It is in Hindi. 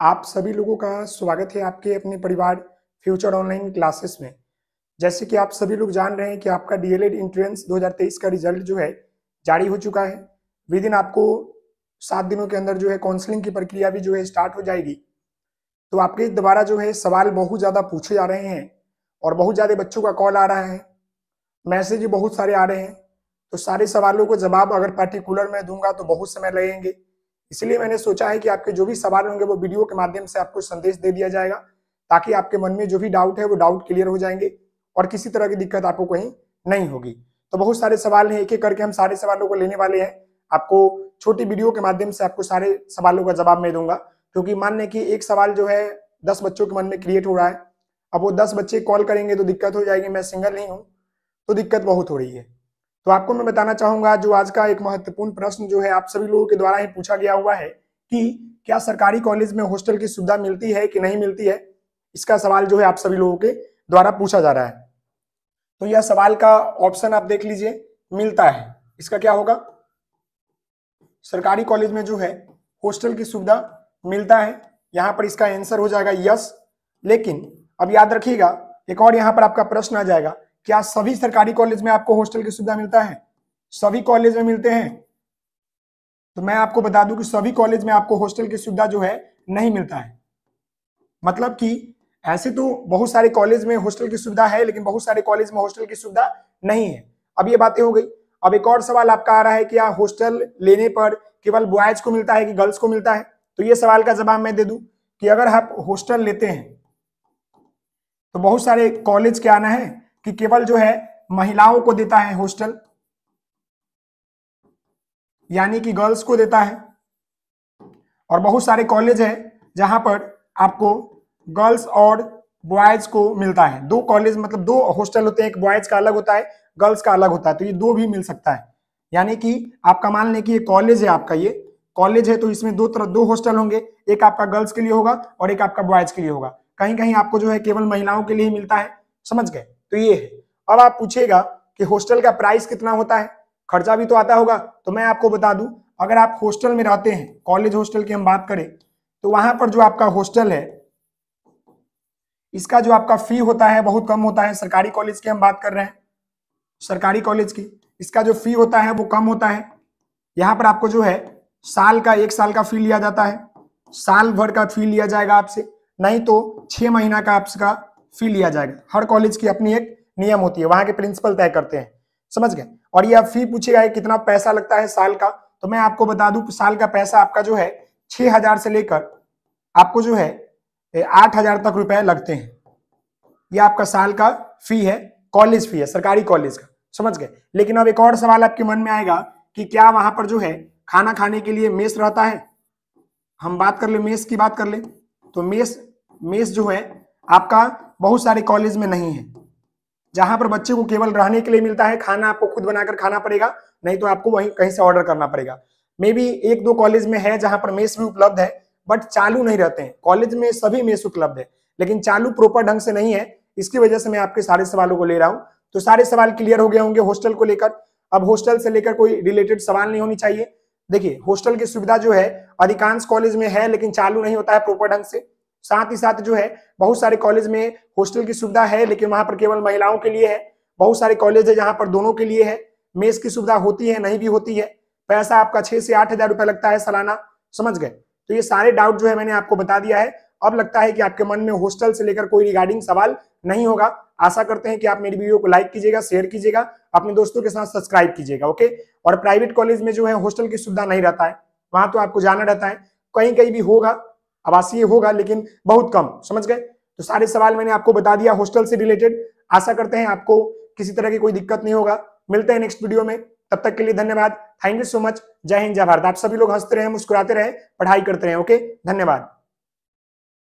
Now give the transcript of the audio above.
आप सभी लोगों का स्वागत है आपके अपने परिवार फ्यूचर ऑनलाइन क्लासेस में जैसे कि आप सभी लोग जान रहे हैं कि आपका डीएलएड इंट्रेंस 2023 का रिजल्ट जो है जारी हो चुका है विद इन आपको सात दिनों के अंदर जो है काउंसलिंग की प्रक्रिया भी जो है स्टार्ट हो जाएगी तो आपके द्वारा जो है सवाल बहुत ज़्यादा पूछे जा रहे हैं और बहुत ज़्यादा बच्चों का कॉल आ रहा है मैसेज बहुत सारे आ रहे हैं तो सारे सवालों को जवाब अगर पर्टिकुलर में दूंगा तो बहुत समय लगेंगे इसलिए मैंने सोचा है कि आपके जो भी सवाल होंगे वो वीडियो के माध्यम से आपको संदेश दे दिया जाएगा ताकि आपके मन में जो भी डाउट है वो डाउट क्लियर हो जाएंगे और किसी तरह की दिक्कत आपको कहीं नहीं होगी तो बहुत सारे सवाल हैं एक एक करके हम सारे सवालों को लेने वाले हैं आपको छोटी वीडियो के माध्यम से आपको सारे सवालों का जवाब मैं दूंगा क्योंकि मान लें कि एक सवाल जो है दस बच्चों के मन में क्रिएट हो रहा है अब वो दस बच्चे कॉल करेंगे तो दिक्कत हो जाएगी मैं सिंगल नहीं हूँ तो दिक्कत बहुत हो रही है तो आपको मैं बताना चाहूंगा जो आज का एक महत्वपूर्ण प्रश्न जो है आप सभी लोगों के द्वारा ही पूछा गया हुआ है कि क्या सरकारी कॉलेज में हॉस्टल की सुविधा मिलती है कि नहीं मिलती है इसका सवाल जो है आप सभी लोगों के द्वारा पूछा जा रहा है तो यह सवाल का ऑप्शन आप देख लीजिए मिलता है इसका क्या होगा सरकारी कॉलेज में जो है हॉस्टल की सुविधा मिलता है यहाँ पर इसका आंसर हो जाएगा यस लेकिन अब याद रखिएगा एक और यहाँ पर आपका प्रश्न आ जाएगा क्या सभी सरकारी कॉलेज में आपको हॉस्टल की सुविधा मिलता है सभी कॉलेज में मिलते हैं तो मैं आपको बता दूं कि सभी कॉलेज में आपको हॉस्टल की सुविधा जो है नहीं मिलता है मतलब कि ऐसे तो बहुत सारे कॉलेज में हॉस्टल की सुविधा है लेकिन बहुत सारे कॉलेज में हॉस्टल की सुविधा नहीं है अब ये बातें हो गई अब एक और सवाल आपका आ रहा है कि यहाँ हॉस्टल लेने पर केवल बॉयज को मिलता है कि गर्ल्स को मिलता है तो ये सवाल का जवाब मैं दे दू कि अगर आप हॉस्टल लेते हैं तो बहुत सारे कॉलेज के आना है कि केवल जो है महिलाओं को देता है हॉस्टल यानी कि गर्ल्स को देता है और बहुत सारे कॉलेज है जहां पर आपको गर्ल्स और बॉयज को मिलता है दो कॉलेज मतलब दो हॉस्टल होते हैं एक बॉयज का अलग होता है गर्ल्स का अलग होता है तो ये दो भी मिल सकता है यानी कि आपका मान लें कि ये कॉलेज है आपका ये कॉलेज है तो इसमें दो तरह दो हॉस्टल होंगे एक आपका गर्ल्स के लिए होगा और एक आपका बॉयज के लिए होगा कहीं कहीं आपको जो है केवल महिलाओं के लिए ही मिलता है समझ गए तो ये है अब आप पूछेगा कि हॉस्टल का प्राइस कितना होता है खर्चा भी तो आता होगा तो मैं आपको बता दूं अगर आप हॉस्टल में रहते हैं कॉलेज हॉस्टल की हम बात करें तो वहां पर जो आपका हॉस्टल है इसका जो आपका फी होता है बहुत कम होता है सरकारी कॉलेज की हम बात कर रहे हैं सरकारी कॉलेज की इसका जो फी होता है वो कम होता है यहाँ पर आपको जो है साल का एक साल का फी लिया जाता है साल भर का फी लिया जाएगा आपसे नहीं तो छह महीना का आपका फी लिया जाएगा हर कॉलेज की अपनी एक नियम होती है वहां के प्रिंसिपल तय करते हैं समझ गए और ये आप फी पूछेगा कितना पैसा लगता है साल का तो मैं आपको बता दू साल का पैसा आपका जो है छह हजार से लेकर आपको जो है आठ हजार तक रुपए लगते हैं ये आपका साल का फी है कॉलेज फी है सरकारी कॉलेज का समझ गए लेकिन अब एक और सवाल आपके मन में आएगा कि क्या वहां पर जो है खाना खाने के लिए मेस रहता है हम बात कर ले मेस की बात कर ले तो मेस मेस जो है आपका बहुत सारे कॉलेज में नहीं है जहां पर बच्चे को केवल रहने के लिए मिलता है खाना आपको खुद बनाकर खाना पड़ेगा नहीं तो आपको वहीं कहीं से ऑर्डर करना पड़ेगा मे बी एक दो कॉलेज में है जहां पर मेस भी उपलब्ध है बट चालू नहीं रहते हैं कॉलेज में सभी मेस उपलब्ध है लेकिन चालू प्रॉपर ढंग से नहीं है इसकी वजह से मैं आपके सारे सवालों को ले रहा हूँ तो सारे सवाल क्लियर हो गए होंगे हॉस्टल को लेकर अब हॉस्टल से लेकर कोई रिलेटेड सवाल नहीं होनी चाहिए देखिए हॉस्टल की सुविधा जो है अधिकांश कॉलेज में है लेकिन चालू नहीं होता है प्रॉपर ढंग से साथ ही साथ जो है बहुत सारे कॉलेज में हॉस्टल की सुविधा है लेकिन वहां पर केवल महिलाओं के लिए है बहुत सारे कॉलेज है जहां पर दोनों के लिए है मेस की सुविधा होती है नहीं भी होती है पैसा आपका छह से आठ हजार रुपया लगता है सालाना समझ गए तो ये सारे डाउट जो है मैंने आपको बता दिया है अब लगता है कि आपके मन में हॉस्टल से लेकर कोई रिगार्डिंग सवाल नहीं होगा आशा करते हैं कि आप मेरी वीडियो को लाइक कीजिएगा शेयर कीजिएगा अपने दोस्तों के साथ सब्सक्राइब कीजिएगा ओके और प्राइवेट कॉलेज में जो है हॉस्टल की सुविधा नहीं रहता है वहां तो आपको जाना रहता है कहीं कहीं भी होगा आवासीय होगा लेकिन बहुत कम समझ गए तो सारे सवाल मैंने आपको बता दिया हॉस्टल से रिलेटेड आशा करते हैं आपको किसी तरह की कोई दिक्कत नहीं होगा मिलते हैं नेक्स्ट वीडियो में तब तक के लिए धन्यवाद थैंक यू सो मच जय हिंद जय भारत आप सभी लोग हंसते रहे मुस्कुराते रहे पढ़ाई करते रहे ओके धन्यवाद